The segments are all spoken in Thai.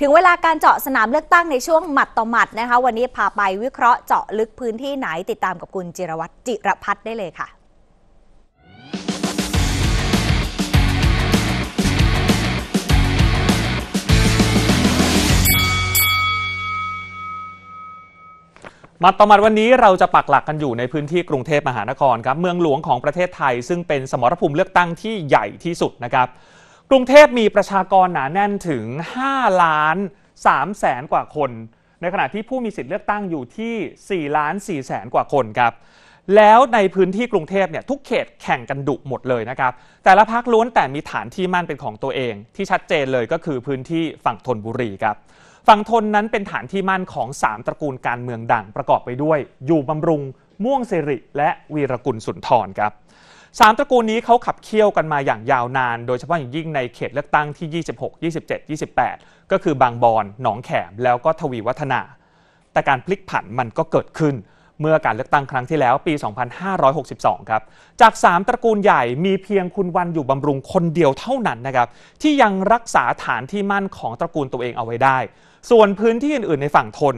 ถึงเวลาการเจาะสนามเลือกตั้งในช่วงหมัดต่อหมัดนะคะวันนี้พาไปวิเคราะห์เจาะลึกพื้นที่ไหนติดตามกับคุณจิรวัตรจิรพัฒน์ได้เลยค่ะมาต่อมาวันนี้เราจะปักหลักกันอยู่ในพื้นที่กรุงเทพมหานครครับ เมืองหลวงของประเทศไทย ซึ่งเป็นสมรภูมิเลือกตั้งที่ใหญ่ที่สุดนะครับกรุงเทพมีประชากรหนาแน่นถึง 5 ล้าน3แสนกว่าคนในขณะที่ผู้มีสิทธิ์เลือกตั้งอยู่ที่ 4 ล้าน 4 แสนกว่าคนครับแล้วในพื้นที่กรุงเทพเนี่ยทุกเขตแข่งกันดุหมดเลยนะครับ แต่ละพักล้วนแต่มีฐานที่มั่นเป็นของตัวเอง ที่ชัดเจนเลยก็คือพื้นที่ฝั่งธนบุรีครับ ฝั่งธนนั้นเป็นฐานที่มั่นของ 3 ตระกูลการเมืองดัง ประกอบไปด้วย อยู่บำรุง ม่วงสิริ และวีรกุลสุนทรครับสามตระกูลนี้เขาขับเคี่ยวกันมาอย่างยาวนาน โดยเฉพาะอย่างยิ่งในเขตเลือกตั้งที่ 26 27 28 ก็คือบางบอนหนองแขมแล้วก็ทวีวัฒนา แต่การพลิกผันมันก็เกิดขึ้นเมื่อการเลือกตั้งครั้งที่แล้วปี 2562ครับ จาก 3 ตระกูลใหญ่มีเพียงคุณวันอยู่บำรุงคนเดียวเท่านั้นนะครับที่ยังรักษาฐานที่มั่นของตระกูลตัวเองเอาไว้ได้ ส่วนพื้นที่อื่น ๆในฝั่งทน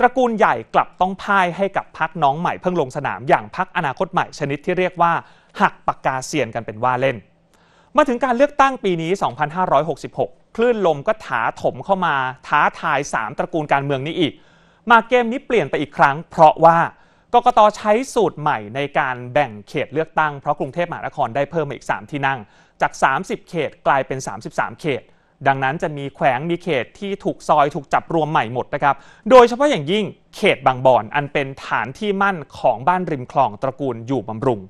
ตระกูลใหญ่กลับต้องพ่ายให้กับพักน้องใหม่เพิ่งลงสนามอย่างพักอนาคตใหม่ชนิดที่เรียกว่าหักปากกาเสียนกันเป็นว่าเล่น มาถึงการเลือกตั้งปีนี้ 2566 คลื่นลมก็ถาถมเข้ามา ท้าทาย 3 ตระกูลการเมืองนี้อีก มาเกมนี้เปลี่ยนไปอีกครั้ง เพราะว่า กกตใช้สูตรใหม่ในการแบ่งเขต เลือกตั้งเพราะกรุงเทพมหานครได้เพิ่มมาอีก3 ที่นั่งจาก 30 เขตกลายเป็น 33 เขต ดังนั้นจะมีแขวงมีเขตที่ถูกซอย ถูกจับรวมใหม่หมดนะครับ โดยเฉพาะอย่างยิ่งเขตบางบอนอันเป็นฐานที่มั่นของบ้านริมคลองตระกูลอยู่บำรุง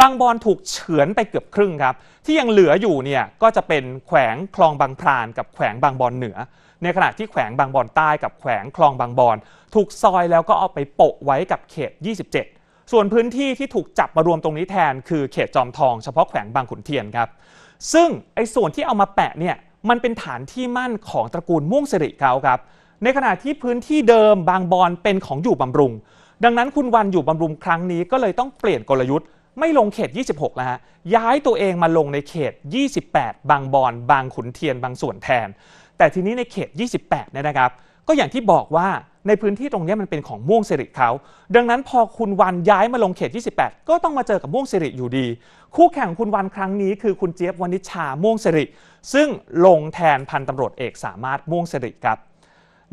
บางบอนถูกเฉือนไปเกือบครึ่งครับ ที่ยังเหลืออยู่เนี่ยก็จะเป็นแขวงคลองบางพรานกับแขวงบางบอนเหนือ ในขณะที่แขวงบางบอนใต้กับแขวงคลองบางบอนถูกซอยแล้วก็เอาไปโปะไว้กับเขต 27 ส่วนพื้นที่ที่ถูกจับมารวมตรงนี้แทนคือเขตจอมทองเฉพาะแขวงบางขุนเทียนครับ ซึ่งไอ้ส่วนที่เอามาแปะเนี่ยมันเป็นฐานที่มั่นของตระกูลม่วงสิริเขาครับ ในขณะที่พื้นที่เดิมบางบอนเป็นของอยู่บำรุง ดังนั้นคุณวันอยู่บำรุงครั้งนี้ก็เลยต้องเปลี่ยนกลยุทธ์ไม่ลงเขต 26 แล้วฮะย้ายตัวเองมาลงในเขต 28 บางบอน บางขุนเทียน บางส่วนแทน แต่ทีนี้ในเขต 28เนี่ยนะครับ ก็อย่างที่บอกว่าในพื้นที่ตรงนี้มันเป็นของม่วงสิริเขา ดังนั้นพอคุณวันย้ายมาลงเขต 28 ก็ต้องมาเจอกับม่วงสิริอยู่ดี คู่แข่งคุณวันครั้งนี้คือคุณเจี๊ยบวณิชาม่วงสิริ ซึ่งลงแทนพันตำรวจเอกสามารถม่วงสิริครับ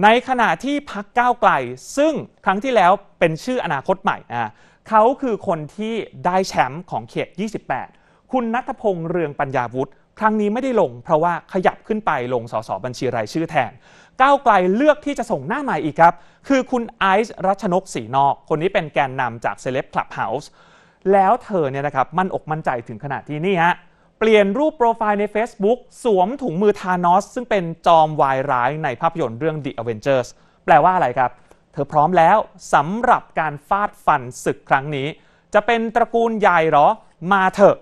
ในขณะที่พักก้าวไกลซึ่งครั้งที่แล้วเป็นชื่ออนาคตใหม่อ่าเขาคือคนที่ได้แชมป์ของเขต 28 คุณนัทพงษ์เรืองปัญญาวุฒิ ครั้งนี้ไม่ได้ลงเพราะว่าขยับขึ้นไปลงสสบัญชีรายชื่อแทนก้าวไกลเลือกที่จะส่งหน้าใหม่อีกครับ คือคุณไอซ์รัชนกศรีนอก คนนี้เป็นแกนนำจากเซเลบคลับเฮาส์แล้วเธอเนี่ยนะครับมั่นอกมั่นใจถึงขนาดที่นี่ฮะ เปลี่ยนรูปโปรไฟล์ใน Facebook สวมถุงมือทานอสซึ่งเป็นจอมวายร้ายในภาพยนตร์เรื่อง The Avengers แปลว่าอะไรครับเธอพร้อมแล้วสำหรับการฟาดฟันศึกครั้งนี้ จะเป็นตระกูลใหญ่หรอ มาเถอะ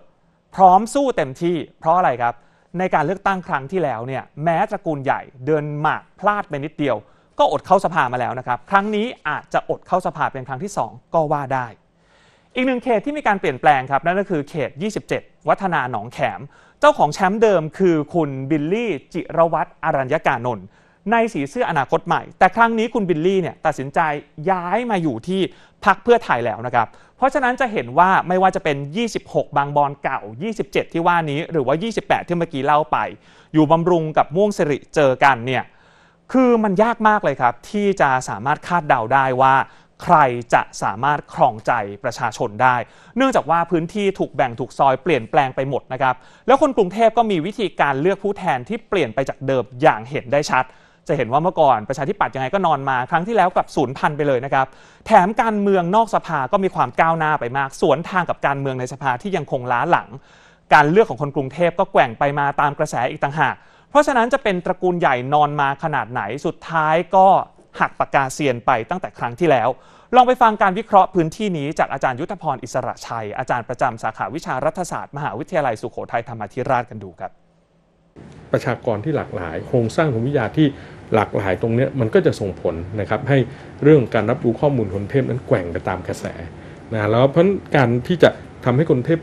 พร้อมสู้เต็มที่เพราะอะไรครับ ในการเลือกตั้งครั้งที่แล้วเนี่ยแม้ตระกูลใหญ่เดินหมากพลาดไปนิดเดียว ก็อดเข้าสภามาแล้วนะครับครั้งนี้อาจจะอดเข้าสภาเป็นครั้งที่ 2 ก็ว่าได้ อีกหนึ่งเขตที่มีการเปลี่ยนแปลงครับนั่นก็คือเขต 27 วัฒนาหนองแขม เจ้าของแชมป์เดิมคือคุณบิลลี่ จิรวัตรอรัญญกานนท์ในสีเสื้ออนาคตใหม่ แต่ครั้งนี้คุณบิลลี่เนี่ยตัดสินใจย้ายมาอยู่ที่พักเพื่อไทยแล้วนะครับ เพราะฉะนั้นจะเห็นว่าไม่ว่าจะเป็น 26 บางบอลเก่า 27 ที่ว่านี้หรือว่า 28 ที่เมื่อกี้เล่าไป อยู่บำรุงกับม่วงสิริเจอกันเนี่ยคือมันยากมากเลยครับ ที่จะสามารถคาดเดาได้ว่าใครจะสามารถครองใจประชาชนได้ เนื่องจากว่าพื้นที่ถูกแบ่งถูกซอยเปลี่ยนแปลงไปหมดนะครับแล้วคนกรุงเทพก็มีวิธีการเลือกผู้แทนที่เปลี่ยนไปจากเดิมอย่างเห็นได้ชัดจะเห็นว่าเมื่อก่อนประชาธิปัตย์ยังไงก็นอนมาครั้งที่แล้วกับศูนย์พันไปเลยนะครับแถมการเมืองนอกสภาก็มีความก้าวหน้าไปมากสวนทางกับการเมืองในสภาที่ยังคงล้าหลัง การเลือกของคนกรุงเทพก็แกว่งไปมาตามกระแสอีกต่างหาก เพราะฉะนั้นจะเป็นตระกูลใหญ่นอนมาขนาดไหนสุดท้ายก็หักปากกาเซียนไปตั้งแต่ครั้งที่แล้ว ลองไปฟังการวิเคราะห์พื้นที่นี้จากอาจารย์ยุทธพรอิสระชัย อาจารย์ประจำสาขาวิชารัฐศาสตร์ มหาวิทยาลัยสุโขทัยธรรมธิราชกันดูครับประชากรที่หลากหลาย โครงสร้างของวิทยาที่หลากหลายตรงนี้มันก็จะส่งผลนะครับให้เรื่องการรับรู้ข้อมูลคนเทพนั้นแกว่งไปตามกระแสนะแล้วเพราะการที่จะทำให้คนเทพ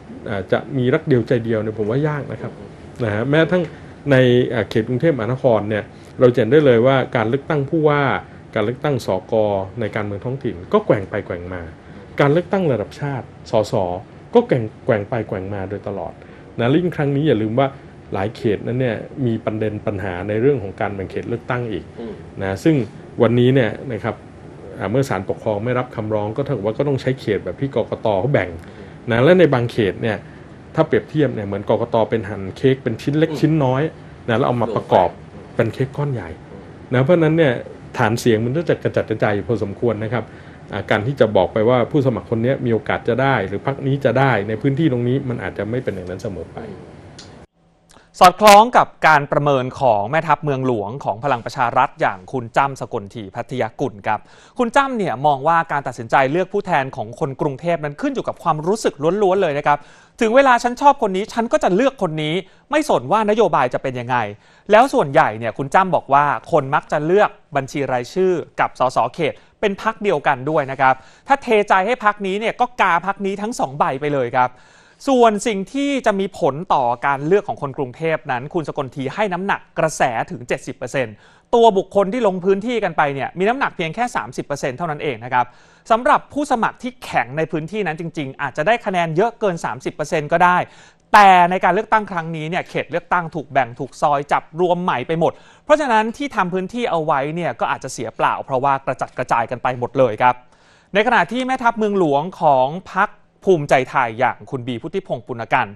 จะมีรักเดียวใจเดียวเนี่ยผมว่ายากนะครับนะฮะแม้ทั้งในเขตกรุงเทพมหานครเนี่ยเราเห็นได้เลยว่าการเลือกตั้งผู้ว่า การเลือกตั้งสกในการเมืองท้องถิ่น ก็แกว่งไปแกว่งมา การเลือกตั้งระดับชาติสสก็แกว่งแกว่งไปแกว่งมาโดยตลอดนะลิ่งครั้งนี้อย่าลืมว่าหลายเขตนั้นเนี่ยมีประเด็นปัญหาในเรื่องของการแบ่งเขตเลือกตั้งอีกนะซึ่งวันนี้เนี่ยนะครับเมื่อศาลปกครองไม่รับคำร้องก็ถือว่าก็ต้องใช้เขตแบบที่กกตเขาแบ่งนะและในบางเขตเนี่ยถ้าเปรียบเทียบเนี่ยเหมือนกกตเป็นหั่นเค้กเป็นชิ้นเล็กชิ้นน้อยนะแล้วเอามาประกอบเป็นเค้กก้อนใหญ่นะเพราะนั้นเนี่ยฐานเสียงมันก็จะกระจัดกระจายอยู่พอสมควรนะครับ การที่จะบอกไปว่าผู้สมัครคนนี้มีโอกาสจะได้ หรือพักนี้จะได้ในพื้นที่ตรงนี้มันอาจจะไม่เป็นอย่างนั้นเสมอไปสอดคล้องกับการประเมินของแม่ทัพเมืองหลวงของพลังประชารัฐอย่างคุณจ้ำสกลทีพัทยกุลครับ คุณจ้ำเนี่ยมองว่าการตัดสินใจเลือกผู้แทนของคนกรุงเทพนั้นขึ้นอยู่กับความรู้สึกล้วนๆเลยนะครับถึงเวลาฉันชอบคนนี้ฉันก็จะเลือกคนนี้ไม่สนว่านโยบายจะเป็นยังไง แล้วส่วนใหญ่เนี่ยคุณจ้ำบอกว่าคนมักจะเลือกบัญชีรายชื่อกับสสเขต เป็นพักเดียวกันด้วยนะครับ ถ้าเทใจให้พักนี้เนี่ยก็กาพักนี้ทั้งสองใบไปเลยครับส่วนสิ่งที่จะมีผลต่อการเลือกของคนกรุงเทพนั้น คุณสกลทีให้น้ำหนักกระแสถึง 70%ตัวบุคคลที่ลงพื้นที่กันไปเนี่ยมีน้ำหนักเพียงแค่ 30%เท่านั้นเองนะครับสำหรับผู้สมัครที่แข็งในพื้นที่นั้นจริงๆ อาจจะได้คะแนนเยอะเกิน 30%ก็ได้ แต่ในการเลือกตั้งครั้งนี้เนี่ยเขตเลือกตั้งถูกแบ่งถูกซอยจับรวมใหม่ไปหมด เพราะฉะนั้นที่ทำพื้นที่เอาไว้เนี่ยก็อาจจะเสียเปล่า เพราะว่ากระจัดกระจายกันไปหมดเลยครับในขณะที่แม่ทัพเมืองหลวงของพรรคภูมิใจไทยอย่างคุณบีพุทธิพงศ์ปุณกัน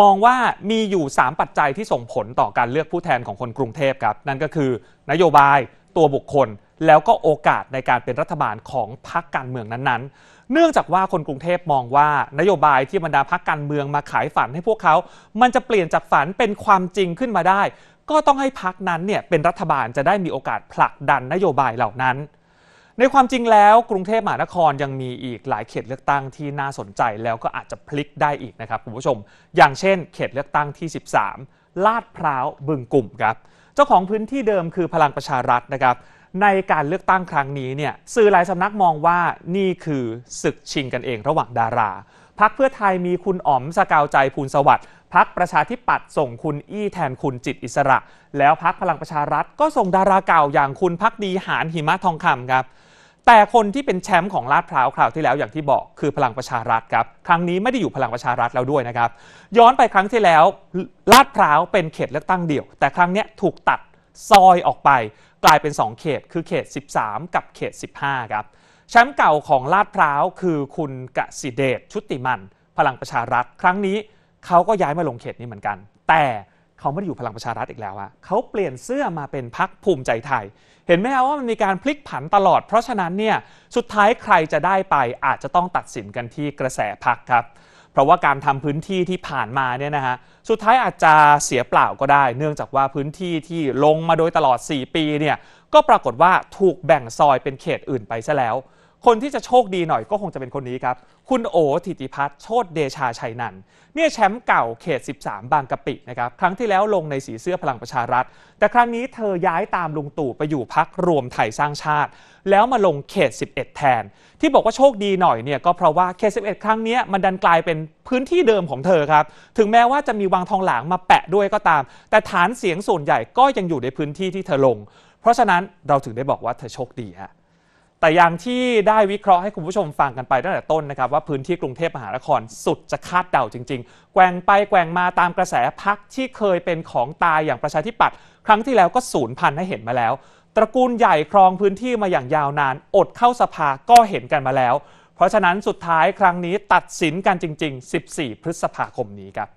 มองว่ามีอยู่3ปัจจัยที่ส่งผลต่อการเลือกผู้แทนของคนกรุงเทพครับ นั่นก็คือ นโยบายตัวบุคคล แล้วก็โอกาสในการเป็นรัฐบาลของพรรคการเมืองนั้นๆ เนื่องจากว่าคนกรุงเทพมองว่านโยบายที่บรรดาพรรคการเมืองมาขายฝันให้พวกเขา มันจะเปลี่ยนจากฝันเป็นความจริงขึ้นมาได้ ก็ต้องให้พรรคนั้นเนี่ยเป็นรัฐบาลจะได้มีโอกาสผลักดันนโยบายเหล่านั้นในความจริงแล้วกรุงเทพมหานครยังมีอีกหลายเขตเลือกตั้งที่น่าสนใจแล้วก็อาจจะพลิกได้อีกนะครับคุณผู้ชม อย่างเช่นเขตเลือกตั้งที่ 13 ลาดพร้าวบึงกลุ่มครับเจ้าของพื้นที่เดิมคือพลังประชารัฐนะครับ ในการเลือกตั้งครั้งนี้เนี่ยสื่อหลายสำนักมองว่านี่คือศึกชิงกันเองระหว่างดารา พักเพื่อไทยมีคุณอ๋อมสกาวใจภูลสวัสดิ์พักประชาธิปัตย์ส่งคุณอี้แทนคุณจิตอิสระ แล้วพักพลังประชารัฐก็ส่งดาราเก่าอย่างคุณพักดีหานหิมะทองคำครับแต่คนที่เป็นแชมป์ของลาดพร้าวคราวที่แล้วอย่างที่บอกคือพลังประชารัฐ ครับ ครั้งนี้ไม่ได้อยู่พลังประชารัฐแล้วด้วยนะครับ ย้อนไปครั้งที่แล้ว ลาดพร้าวเป็นเขตเลือกตั้งเดี่ยว แต่ครั้งนี้ถูกตัดซอยออกไป กลายเป็น 2 เขตคือเขต 13 กับเขต 15ครับแชมป์เก่าของลาดพร้าวคือคุณกสิเดชชุติมันพลังประชารัฐ ครั้งนี้เขาก็ย้ายมาลงเขตนี้เหมือนกัน แต่เขาไม่ได้อยู่พลังประชารัฐอีกแล้วอะเขาเปลี่ยนเสื้อมาเป็นพักภูมิใจไทย เห็นไหมครว่ามันมีการพลิกผันตลอดเพราะฉะนั้นเนี่ยสุดท้ายใครจะได้ไปอาจจะต้องตัดสินกันที่กระแสพักครับเพราะว่าการทำพื้นที่ที่ผ่านมาเนี่ยนะฮะสุดท้ายอาจจะเสียเปล่าก็ได้ เนื่องจากว่าพื้นที่ที่ลงมาโดยตลอด 4 ปีเนี่ยก็ปรากฏว่าถูกแบ่งซอยเป็นเขตอื่นไปซะแล้วคนที่จะโชคดีหน่อยก็คงจะเป็นคนนี้ครับ คุณโอธิติพัฒน์โชตเดชาชัยนันเนี่ยแชมป์เก่าเขต 13 บางกะปินะครับ ครั้งที่แล้วลงในสีเสื้อพลังประชารัฐ แต่ครั้งนี้เธอย้ายตามลุงตู่ไปอยู่พักรวมไทยสร้างชาติ แล้วมาลงเขต 11 แทน ที่บอกว่าโชคดีหน่อยเนี่ยก็เพราะว่าเขต 11 ครั้งนี้มันดันกลายเป็นพื้นที่เดิมของเธอครับ ถึงแม้ว่าจะมีวังทองหลางมาแปะด้วยก็ตาม แต่ฐานเสียงส่วนใหญ่ก็ยังอยู่ในพื้นที่ที่เธอลง เพราะฉะนั้นเราถึงได้บอกว่าเธอโชคดีฮะแต่อย่างที่ได้วิเคราะห์ให้คุณผู้ชมฟังกันไปตั้งแต่ต้นนะครับ ว่าพื้นที่กรุงเทพมหานครสุดจะคาดเดาจริงๆ แกว่งไปแกว่งมาตามกระแสพักที่เคยเป็นของตายอย่างประชาธิปัตย์ครั้งที่แล้วก็สูญพันธุ์ให้เห็นมาแล้ว ตระกูลใหญ่ครองพื้นที่มาอย่างยาวนาน อดเข้าสภาก็เห็นกันมาแล้ว เพราะฉะนั้นสุดท้ายครั้งนี้ตัดสินกันจริง ๆ 14 พฤษภาคมนี้ครับ